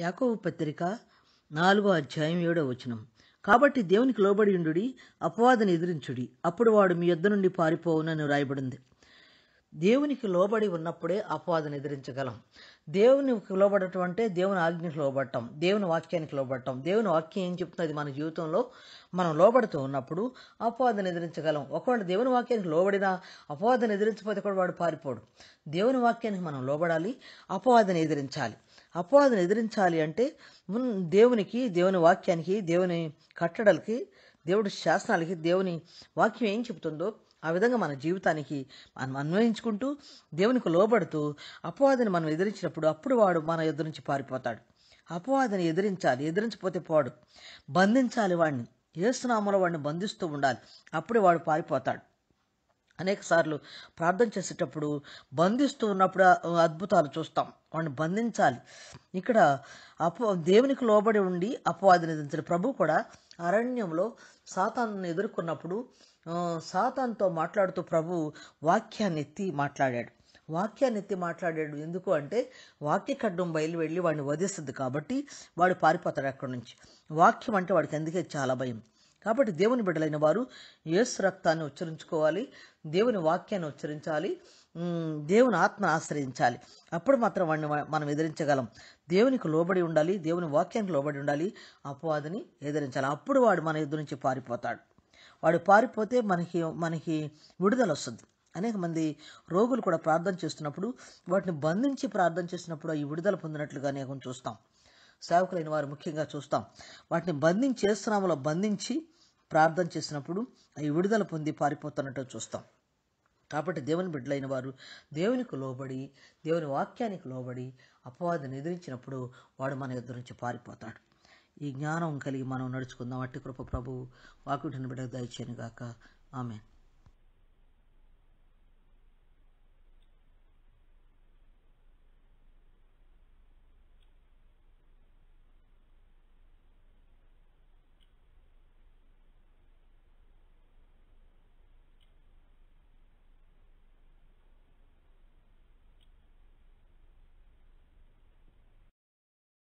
యాకోబు పత్రిక నాలుగో అధ్యాయం ఏడో వచనం కాబట్టి దేవునికి లోబడి ఉండు అపవాదని ఎదిరించుడి అప్పుడు వాడు మీ యొద్ద నుండి పారిపోవునని రాయబడింది దేవునికి లోబడి ఉన్నప్పుడే అపవాదని ఎదిరించగలం దేవునికి లోబడటం అంటే దేవుని ఆజ్ఞకు లోబడటం దేవుని వాక్యానికి లోబడటం దేవుని వాక్యం ఏం చెప్తుంది మన జీవితంలో మనం లోబడుతూ ఉన్నప్పుడు అపవాదని ఎదిరించగలం ఒకవేళ దేవుని వాక్యానికి లోబడినా అపవాదని ఎదిరించకపోతే కూడా వాడు పారిపోడు దేవుని వాక్యానికి మనం లోబడాలి అపవాదని ఎదిరించాలి అపవాదిని ఎదిరించాలి అంటే దేవునికి దేవుని వాక్యానికి దేవుని కట్టడలకి దేవుడి శాసనాలకి దేవుని వాక్యం ఏం చెబుతుందో ఆ విధంగా మన జీవితానికి మనం అన్వయించుకుంటూ దేవునికి లోబడుతూ అపవాదిని మనం ఎదిరించినప్పుడు అప్పుడు వాడు మన ఎదురు నుంచి పారిపోతాడు అపవాదిని ఎదిరించాలి ఎదిరించపోతే పోడు బంధించాలి వాడిని ఏసునామలో వాడిని బంధిస్తూ ఉండాలి అప్పుడే వాడు పారిపోతాడు అనేకసార్లు ప్రార్థన చేసేటప్పుడు బంధిస్తూ ఉన్నప్పుడు అద్భుతాలు చూస్తాం వాడిని బంధించాలి ఇక్కడ అపో దేవునికి లోబడి ఉండి అపవాదిని ఎదిరించిన ప్రభు కూడా అరణ్యంలో సాతాను ఎదుర్కొన్నప్పుడు సాతాన్తో మాట్లాడుతూ ప్రభు వాక్యాన్ని ఎత్తి మాట్లాడాడు వాక్యాన్ని ఎత్తి మాట్లాడాడు ఎందుకు అంటే వాక్య ఖడ్డం బయలు వెళ్ళి వాడిని వధిస్తుంది కాబట్టి వాడు పారిపోతాడు అక్కడి నుంచి వాక్యం అంటే వాడికి అందుకే చాలా భయం కాబట్టి దేవుని బిడ్డలైన వారు యేసు రక్తాన్ని ఉచ్చరించుకోవాలి దేవుని వాక్యాన్ని ఉచ్చరించాలి దేవుని ఆత్మ ఆశ్రయించాలి అప్పుడు మాత్రం వాడిని మనం ఎదిరించగలం దేవునికి లోబడి ఉండాలి దేవుని వాక్యానికి లోబడి ఉండాలి అపవాదిని ఎదిరించాలి అప్పుడు వాడు మన ఎదురు నుంచి పారిపోతాడు వాడు పారిపోతే మనకి మనకి విడుదల వస్తుంది అనేక మంది రోగులు కూడా ప్రార్థన చేస్తున్నప్పుడు వాటిని బంధించి ప్రార్థన చేసినప్పుడు ఈ విడుదల పొందినట్లుగా అనేకం చూస్తాం సేవకులైన వారు ముఖ్యంగా చూస్తాం వాటిని బంధించి చేస్తున్నాములో బంధించి ప్రార్థన చేసినప్పుడు అవి విడుదల పొంది పారిపోతున్నట్టు చూస్తాం కాబట్టి దేవుని బిడ్డలైన వారు దేవునికి లోబడి దేవుని వాక్యానికి లోబడి అపవాదిని ఎదిరించినప్పుడు వాడు మన ఇద్దరు నుంచి పారిపోతాడు ఈ జ్ఞానం కలిగి మనం నడుచుకుందాం అట్టి కృప ప్రభు వాకుటిని బిడ్డ దయచేయను గాక ఆమె